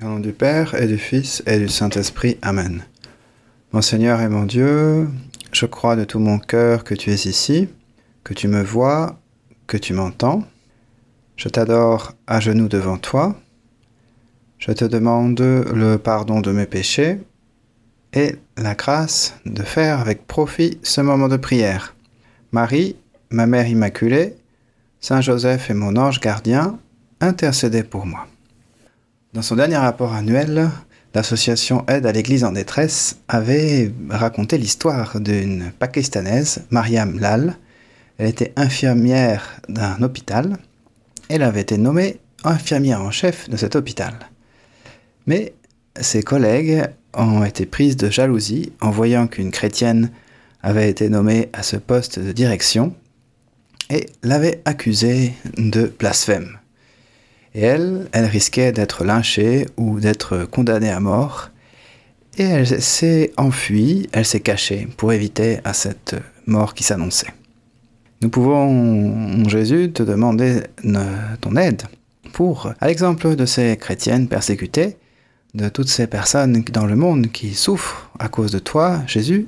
Au nom du Père et du Fils et du Saint-Esprit. Amen. Mon Seigneur et mon Dieu, je crois de tout mon cœur que tu es ici, que tu me vois, que tu m'entends. Je t'adore à genoux devant toi. Je te demande le pardon de mes péchés et la grâce de faire avec profit ce moment de prière. Marie, ma Mère Immaculée, Saint Joseph et mon ange gardien, intercédez pour moi. Dans son dernier rapport annuel, l'association Aide à l'Église en détresse avait raconté l'histoire d'une Pakistanaise, Mariam Lal. Elle était infirmière d'un hôpital. Elle avait été nommée infirmière en chef de cet hôpital. Mais ses collègues ont été prises de jalousie en voyant qu'une chrétienne avait été nommée à ce poste de direction et l'avait accusée de blasphème. Et elle, elle risquait d'être lynchée ou d'être condamnée à mort. Et elle s'est enfuie, elle s'est cachée pour éviter à cette mort qui s'annonçait. Nous pouvons, Jésus, te demander ton aide pour, à l'exemple de ces chrétiennes persécutées, de toutes ces personnes dans le monde qui souffrent à cause de toi, Jésus,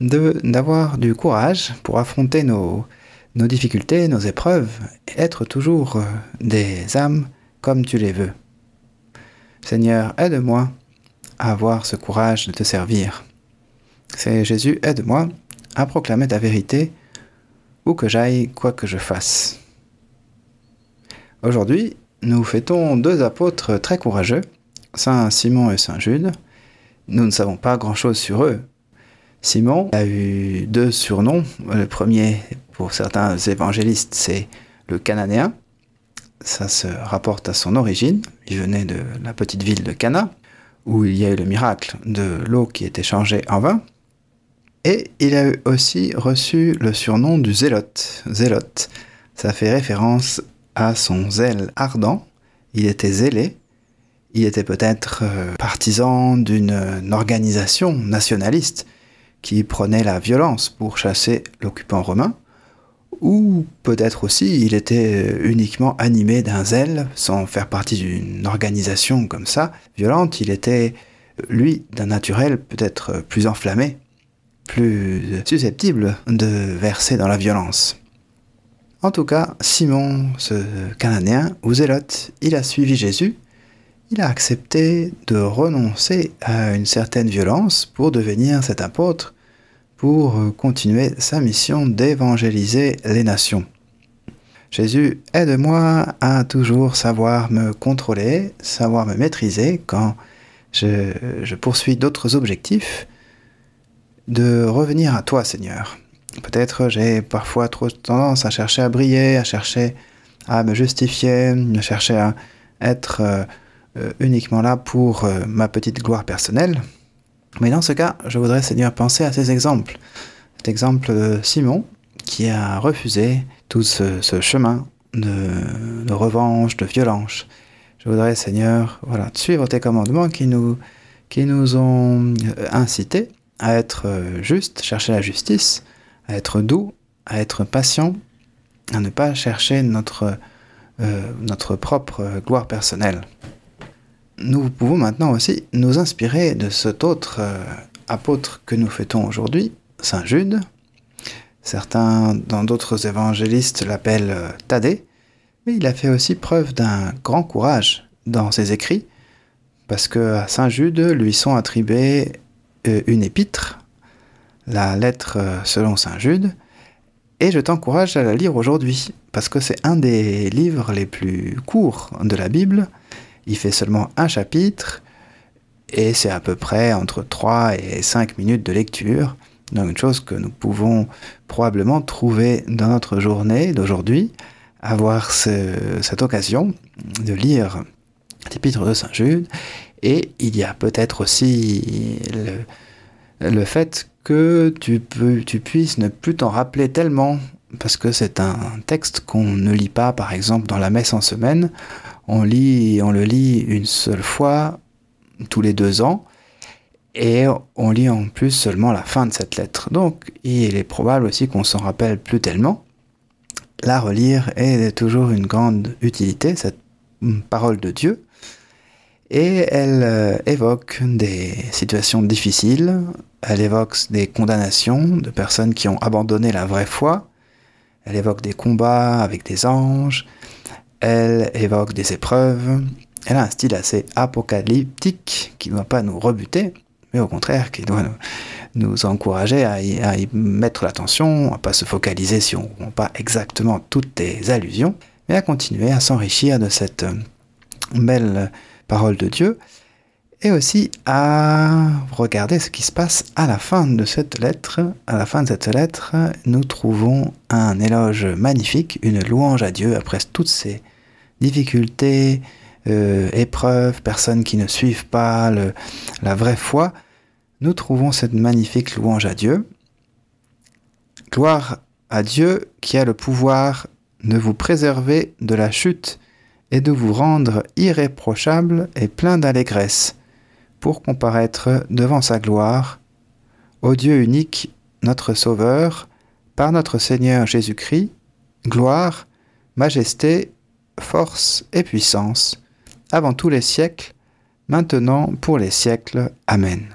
d'avoir du courage pour affronter nos, nos difficultés, nos épreuves, être toujours euh, des âmes comme tu les veux. Seigneur, aide-moi à avoir ce courage de te servir. C'est Jésus, aide-moi à proclamer ta vérité où que j'aille, quoi que je fasse. Aujourd'hui, nous fêtons deux apôtres très courageux, Saint Simon et Saint Jude. Nous ne savons pas grand-chose sur eux. Simon a eu deux surnoms. Le premier pour certains évangélistes, c'est le cananéen. Ça se rapporte à son origine. Il venait de la petite ville de Cana, où il y a eu le miracle de l'eau qui était changée en vin. Et il a aussi reçu le surnom du zélote. Zélote, ça fait référence à son zèle ardent. Il était zélé. Il était peut-être euh, partisan d'une organisation nationaliste qui prenait la violence pour chasser l'occupant romain ou peut-être aussi il était uniquement animé d'un zèle, sans faire partie d'une organisation comme ça, violente, il était, lui, d'un naturel peut-être plus enflammé, plus susceptible de verser dans la violence. En tout cas, Simon, ce Cananéen ou zélote, il a suivi Jésus, il a accepté de renoncer à une certaine violence pour devenir cet apôtre pour euh, continuer sa mission d'évangéliser les nations. Jésus, aide-moi à toujours savoir me contrôler, savoir me maîtriser quand je, poursuis d'autres objectifs, de revenir à toi, Seigneur. Peut-être j'ai parfois trop tendance à chercher à briller, à chercher à me justifier, à chercher à être euh, euh, uniquement là pour ma petite gloire personnelle. Mais dans ce cas, je voudrais, Seigneur, penser à ces exemples. Cet exemple de Simon, qui a refusé tout ce, chemin de, revanche, de violence. Je voudrais, Seigneur, suivre tes commandements qui nous, ont euh, incités à être euh, juste, chercher la justice, à être doux, à être patient, à ne pas chercher notre euh, propre gloire personnelle nous pouvons maintenant aussi nous inspirer de cet autre euh, apôtre que nous fêtons aujourd'hui, Saint Jude. Certains dans d'autres évangélistes l'appellent euh, Thaddée, mais il a fait aussi preuve d'un grand courage dans ses écrits, parce que à Saint Jude lui sont attribuées euh, une épître, la lettre selon Saint Jude, et je t'encourage à la lire aujourd'hui, parce que c'est un des livres les plus courts de la Bible, il fait seulement un chapitre et c'est à peu près entre 3 et 5 minutes de lecture. Donc une chose que nous pouvons probablement trouver dans notre journée d'aujourd'hui, avoir cette occasion de lire l'épître de Saint Jude. Et il y a peut-être aussi le, fait que tu, peux, tu puisses ne plus t'en rappeler tellement, parce que c'est un texte qu'on ne lit pas par exemple dans la messe en semaine, on lit, on le lit une seule fois tous les deux ans, et on lit en plus seulement la fin de cette lettre. Donc, il est probable aussi qu'on s'en rappelle plus tellement. La relire est toujours une grande utilité, cette parole de Dieu, et elle euh, évoque des situations difficiles, elle évoque des condamnations de personnes qui ont abandonné la vraie foi, elle évoque des combats avec des anges, elle évoque des épreuves, elle a un style assez apocalyptique qui ne doit pas nous rebuter, mais au contraire qui doit nous, encourager à y, mettre l'attention, à pas se focaliser si sur pas exactement toutes les allusions, mais à continuer à s'enrichir de cette euh, belle parole de Dieu, et aussi à regarder ce qui se passe à la fin de cette lettre. À la fin de cette lettre, nous trouvons un éloge magnifique, une louange à Dieu après toutes ces difficultés, euh, épreuves, personnes qui ne suivent pas la vraie foi, nous trouvons cette magnifique louange à Dieu. Gloire à Dieu qui a le pouvoir de vous préserver de la chute et de vous rendre irréprochable et plein d'allégresse pour comparaître devant sa gloire au Dieu unique, notre Sauveur, par notre Seigneur Jésus-Christ, gloire, majesté force et puissance, avant tous les siècles, maintenant pour les siècles. Amen.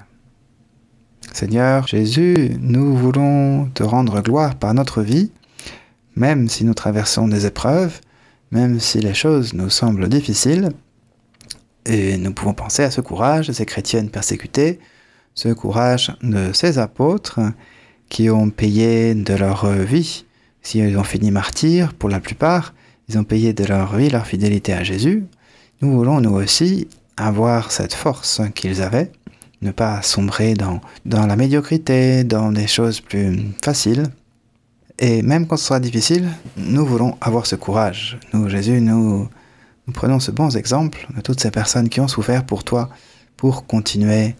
Seigneur Jésus, nous voulons te rendre gloire par notre vie, même si nous traversons des épreuves, même si les choses nous semblent difficiles, et nous pouvons penser à ce courage de ces chrétiennes persécutées, ce courage de ces apôtres qui ont payé de leur vie, si ils ont fini martyrs pour la plupart, ils ont payé de leur vie leur fidélité à Jésus. Nous voulons nous aussi avoir cette force qu'ils avaient, ne pas sombrer dans, dans la médiocrité, dans des choses plus faciles. Et même quand ce sera difficile, nous voulons avoir ce courage. Nous, Jésus, nous, nous prenons ce bon exemple de toutes ces personnes qui ont souffert pour toi, pour continuer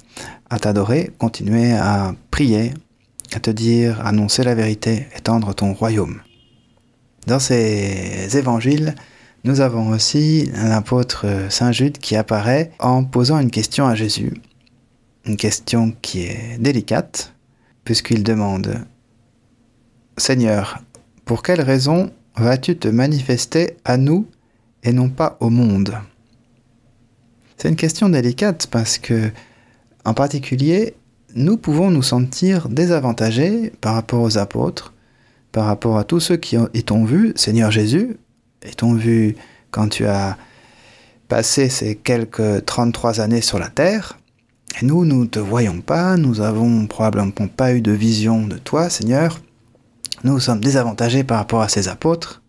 à t'adorer, continuer à prier, à te dire, annoncer la vérité, étendre ton royaume. Dans ces évangiles, nous avons aussi l'apôtre euh, Saint Jude qui apparaît en posant une question à Jésus, une question qui est délicate, puisqu'il demande Seigneur, pour quelle raison vas-tu te manifester à nous et non pas au monde C'est une question délicate parce que, en particulier, nous pouvons nous sentir désavantagés par rapport aux apôtres par rapport à tous ceux qui t'ont vu, Seigneur Jésus, et t'ont vu quand tu as passé ces quelques 33 années sur la terre. Et nous, nous ne te voyons pas, nous avons probablement pas eu de vision de toi, Seigneur. Nous sommes désavantagés par rapport à ces apôtres.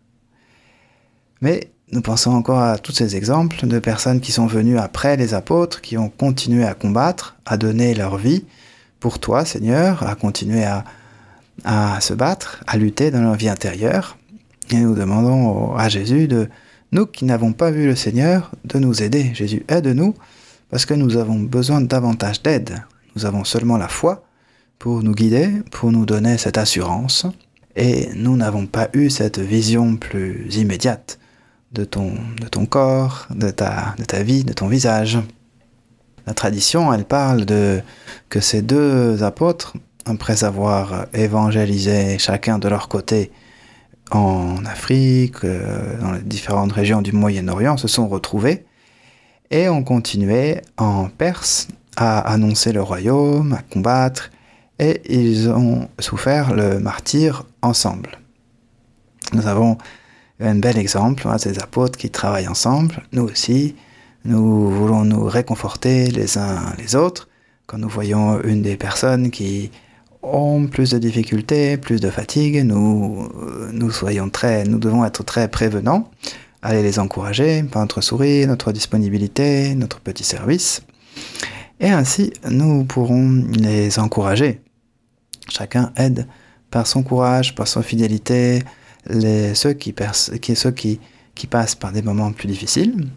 Mais nous pensons encore à tous ces exemples de personnes qui sont venues après les apôtres, qui ont continué à combattre, à donner leur vie pour toi, Seigneur, à continuer à, à se battre, à lutter dans leur vie intérieure. Et nous demandons à Jésus de, nous qui n'avons pas vu le Seigneur, de nous aider. Jésus, aide-nous, parce que nous avons besoin davantage d'aide. Nous avons seulement la foi pour nous guider, pour nous donner cette assurance. Et nous n'avons pas eu cette vision plus immédiate de ton, de ton corps, de ta, de ta vie, de ton visage. La tradition, elle parle de que ces deux apôtres après avoir euh, évangélisé chacun de leur côté en Afrique, euh, dans les différentes régions du Moyen-Orient, se sont retrouvés et ont continué en Perse à annoncer le royaume, à combattre, et ils ont souffert le martyr ensemble. Nous avons un bel exemple, hein, ces apôtres qui travaillent ensemble, nous aussi, nous voulons nous réconforter les uns les autres. Quand nous voyons une des personnes qui ont plus de difficultés, plus de fatigue, nous, nous, soyons très, nous devons être très prévenants, aller les encourager par notre sourire, notre disponibilité, notre petit service. Et ainsi, nous pourrons les encourager. Chacun aide par son courage, par son fidélité, les, ceux, qui passent par des moments plus difficiles.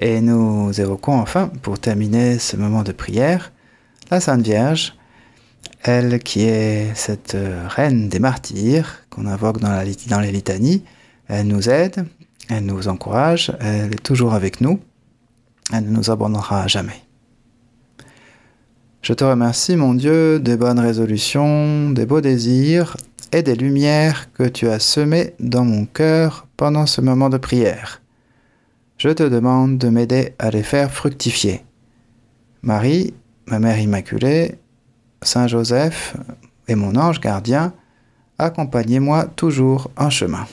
Et nous évoquons enfin, pour terminer ce moment de prière, la Sainte Vierge, elle qui est cette euh, reine des martyrs qu'on invoque dans, la, les litanies, elle nous aide, elle nous encourage, elle est toujours avec nous, elle ne nous abandonnera jamais. Je te remercie, mon Dieu, des bonnes résolutions, des beaux désirs et des lumières que tu as semées dans mon cœur pendant ce moment de prière. Je te demande de m'aider à les faire fructifier. Marie, ma Mère Immaculée, Saint Joseph et mon ange gardien, accompagnez-moi toujours en chemin.